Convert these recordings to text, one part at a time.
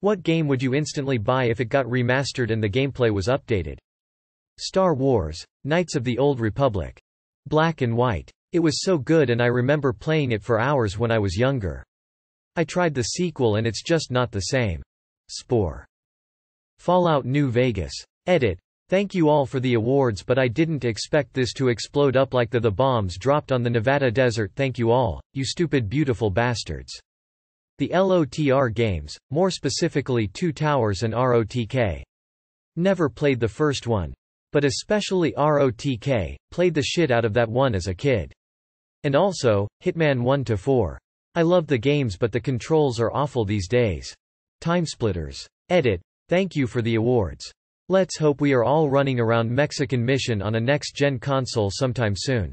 What game would you instantly buy if it got remastered and the gameplay was updated? Star Wars, Knights of the Old Republic. Black and white. It was so good and I remember playing it for hours when I was younger. I tried the sequel and it's just not the same. Spore. Fallout New Vegas. Edit. Thank you all for the awards but I didn't expect this to explode up like the the bombs dropped on the Nevada desert thank you all, you stupid beautiful bastards. The LOTR games, more specifically Two Towers and ROTK. Never played the first one. But especially ROTK, played the shit out of that one as a kid. And also, Hitman 1-4. I love the games but the controls are awful these days. Timesplitters. Edit. Thank you for the awards. Let's hope we are all running around Mexican Mission on a next-gen console sometime soon.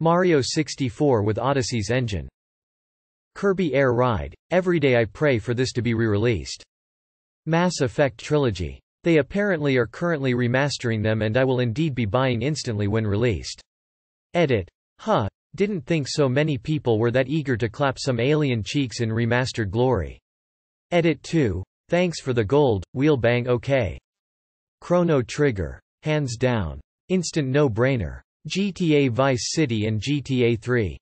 Mario 64 with Odyssey's engine. Kirby Air Ride, Every Day I Pray for this to be re-released. Mass Effect Trilogy. They apparently are currently remastering them and I will indeed be buying instantly when released. Edit. Huh, didn't think so many people were that eager to clap some alien cheeks in remastered glory. Edit 2. Thanks for the gold, wheel bang okay. Chrono Trigger. Hands down. Instant no-brainer. GTA Vice City and GTA 3.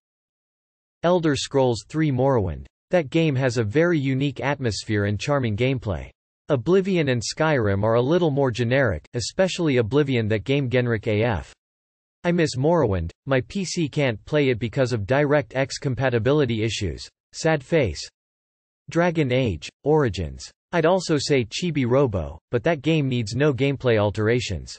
Elder Scrolls III Morrowind. That game has a very unique atmosphere and charming gameplay. Oblivion and Skyrim are a little more generic, especially Oblivion that game genric AF. I miss Morrowind, my PC can't play it because of DirectX compatibility issues. Sad face. Dragon Age, Origins. I'd also say Chibi Robo, but that game needs no gameplay alterations.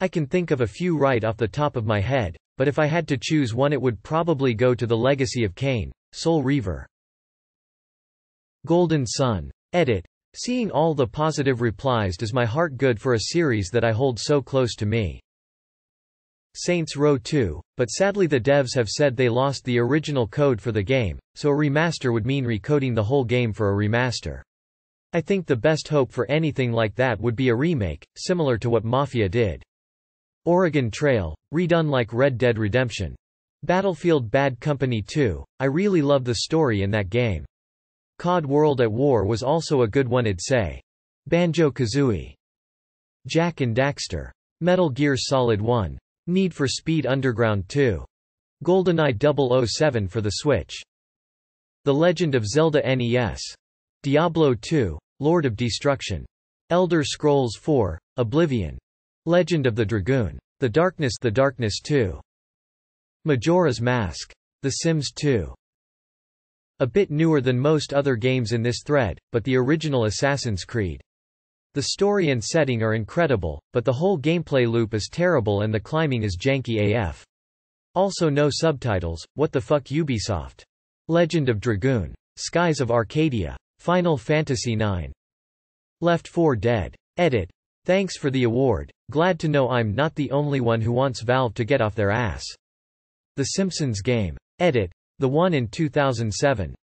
I can think of a few right off the top of my head, but if I had to choose one it would probably go to The Legacy of Cain. Soul Reaver. Golden Sun. Edit. Seeing all the positive replies does my heart good for a series that I hold so close to me. Saints Row 2, but sadly the devs have said they lost the original code for the game, so a remaster would mean recoding the whole game for a remaster. I think the best hope for anything like that would be a remake, similar to what Mafia did. Oregon Trail, redone like Red Dead Redemption. Battlefield Bad Company 2, I really love the story in that game. COD World at War was also a good one I'd say. Banjo-Kazooie. Jack and Daxter. Metal Gear Solid 1. Need for Speed Underground 2. GoldenEye 007 for the Switch. The Legend of Zelda NES. Diablo 2, Lord of Destruction. Elder Scrolls 4, Oblivion. Legend of the Dragoon. The Darkness The Darkness 2. Majora's Mask. The Sims 2. A bit newer than most other games in this thread, but the original Assassin's Creed. The story and setting are incredible, but the whole gameplay loop is terrible and the climbing is janky AF. Also no subtitles, what the fuck Ubisoft. Legend of Dragoon. Skies of Arcadia. Final Fantasy IX. Left 4 Dead. Edit, Thanks for the award. Glad to know I'm not the only one who wants Valve to get off their ass. The Simpsons game. Edit. The one in 2007.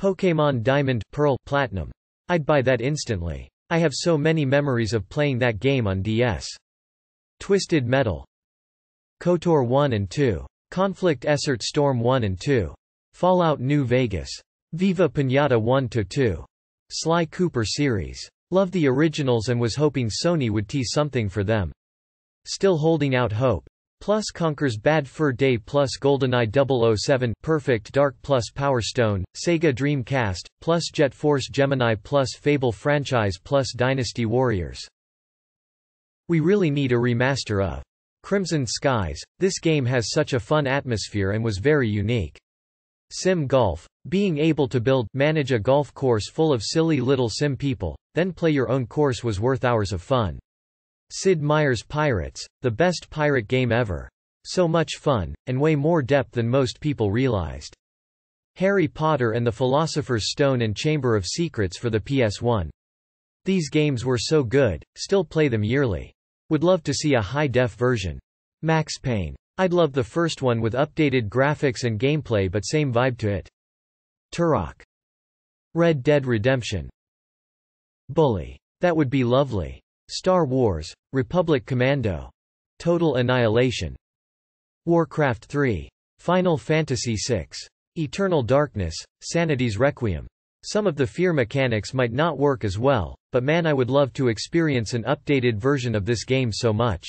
Pokemon Diamond, Pearl, Platinum. I'd buy that instantly. I have so many memories of playing that game on DS. Twisted Metal. KOTOR 1 and 2. Conflict Essert Storm 1 and 2. Fallout New Vegas. Viva Pinata 1-2. Sly Cooper series. Loved the originals and was hoping Sony would tease something for them. Still holding out hope. Plus conquers Bad Fur Day plus GoldenEye 007, Perfect Dark plus Power Stone, Sega Dreamcast, plus Jet Force Gemini plus Fable franchise plus Dynasty Warriors. We really need a remaster of Crimson Skies. This game has such a fun atmosphere and was very unique. Sim Golf. Being able to build, manage a golf course full of silly little sim people, then play your own course was worth hours of fun. Sid Meier's Pirates, the best pirate game ever. So much fun, and way more depth than most people realized. Harry Potter and the Philosopher's Stone and Chamber of Secrets for the PS1. These games were so good, still play them yearly. Would love to see a high-def version. Max Payne. I'd love the first one with updated graphics and gameplay but same vibe to it. Turok. Red Dead Redemption. Bully. That would be lovely. Star Wars, Republic Commando. Total Annihilation. Warcraft 3. Final Fantasy VI. Eternal Darkness, Sanity's Requiem. Some of the fear mechanics might not work as well, but man I would love to experience an updated version of this game so much.